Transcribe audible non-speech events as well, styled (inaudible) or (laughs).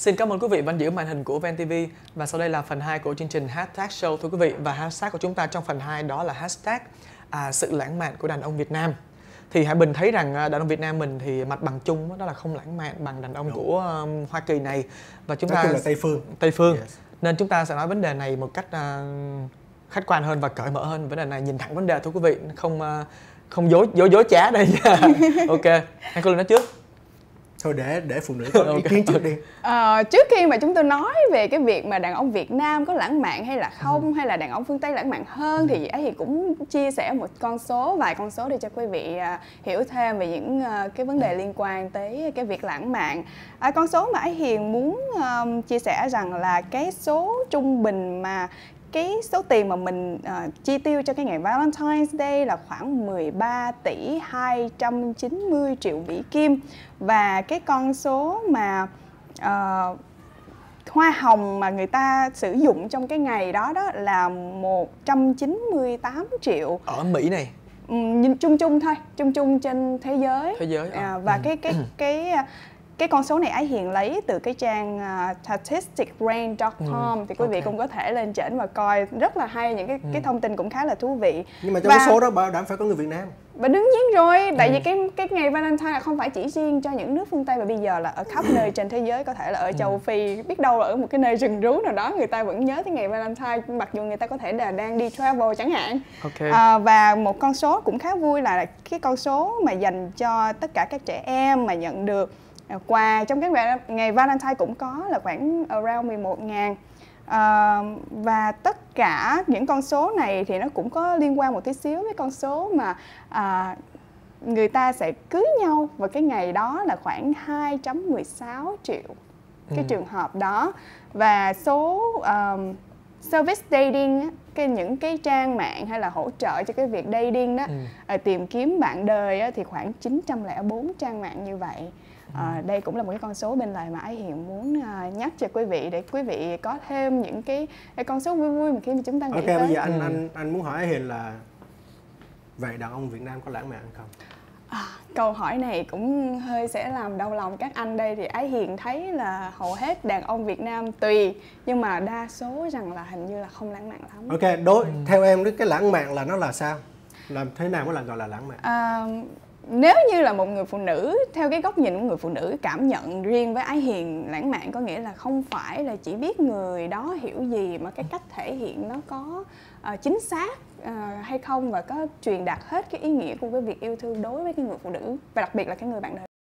Xin cảm ơn quý vị vẫn giữ màn hình của VNTV và sau đây là phần 2 của chương trình Hashtag Show thưa quý vị và hashtag của chúng ta trong phần 2 đó là hashtag à, sự lãng mạn của đàn ông Việt Nam thì Hải Bình thấy rằng à, đàn ông Việt Nam mình thì mặt bằng chung đó là không lãng mạn bằng đàn ông Đúng. của uh, Hoa Kỳ này và chúng nói ta là Tây phương Tây phương yes. nên chúng ta sẽ nói vấn đề này một cách uh, khách quan hơn và cởi mở hơn vấn đề này nhìn thẳng vấn đề thưa quý vị không uh, không dối dối dối chả đây nha (laughs) ok anh cô lên nói trước thôi để để phụ nữ (laughs) có okay. ý kiến trước đi à, trước khi mà chúng tôi nói về cái việc mà đàn ông Việt Nam có lãng mạn hay là không ừ. hay là đàn ông phương Tây lãng mạn hơn thì dễ ừ. thì cũng chia sẻ một con số vài con số để cho quý vị à, hiểu thêm về những à, cái vấn đề ừ. liên quan tới cái việc lãng mạn à, con số mà Ái Hiền muốn à, chia sẻ rằng là cái số trung bình mà cái số tiền mà mình uh, chi tiêu cho cái ngày Valentine's Day là khoảng 13 tỷ 290 triệu Mỹ Kim và cái con số mà uh, hoa hồng mà người ta sử dụng trong cái ngày đó đó là 198 triệu ở Mỹ này ừ, nhìn chung chung thôi chung chung trên thế giới thế giới ờ. à, và ừ. cái cái (clears throat) cái cái con số này ấy hiện lấy từ cái trang uh, à, statisticbrain.com ừ. thì quý vị cũng có thể lên chỉnh và coi rất là hay những cái ừ. cái thông tin cũng khá là thú vị nhưng mà trong và... cái số đó bảo đảm phải có người Việt Nam và đứng nhiên rồi tại ừ. vì cái cái ngày Valentine là không phải chỉ riêng cho những nước phương Tây mà bây giờ là ở khắp ừ. nơi trên thế giới có thể là ở ừ. châu ừ. Phi biết đâu là ở một cái nơi rừng rú nào đó người ta vẫn nhớ tới ngày Valentine mặc dù người ta có thể là đang đi travel chẳng hạn okay. à, và một con số cũng khá vui là cái con số mà dành cho tất cả các trẻ em mà nhận được À, quà trong cái ngày Valentine cũng có là khoảng around 11 ngàn Uh, và tất cả những con số này thì nó cũng có liên quan một tí xíu với con số mà uh, người ta sẽ cưới nhau và cái ngày đó là khoảng 2.16 triệu cái ừ. trường hợp đó và số um, service dating á, cái những cái trang mạng hay là hỗ trợ cho cái việc dating đó ừ. À, tìm kiếm bạn đời á, thì khoảng 904 trang mạng như vậy À, đây cũng là một cái con số bên lời mà Ái Hiền muốn à, nhắc cho quý vị để quý vị có thêm những cái, cái con số vui vui mà khi mà chúng ta nghĩ okay, tới. bây giờ anh ừ. anh anh muốn hỏi Ái Hiền là vậy đàn ông Việt Nam có lãng mạn không? câu hỏi này cũng hơi sẽ làm đau lòng các anh đây thì Ái Hiền thấy là hầu hết đàn ông Việt Nam tùy nhưng mà đa số rằng là hình như là không lãng mạn lắm. Ok, đối ừ. theo em cái lãng mạn là nó là sao? Làm thế nào mới là gọi là lãng mạn? À, nếu như là một người phụ nữ theo cái góc nhìn của người phụ nữ cảm nhận riêng với ái hiền lãng mạn có nghĩa là không phải là chỉ biết người đó hiểu gì mà cái cách thể hiện nó có uh, chính xác Ờ, hay không và có truyền đạt hết cái ý nghĩa của cái việc yêu thương đối với cái người phụ nữ và đặc biệt là cái người bạn đời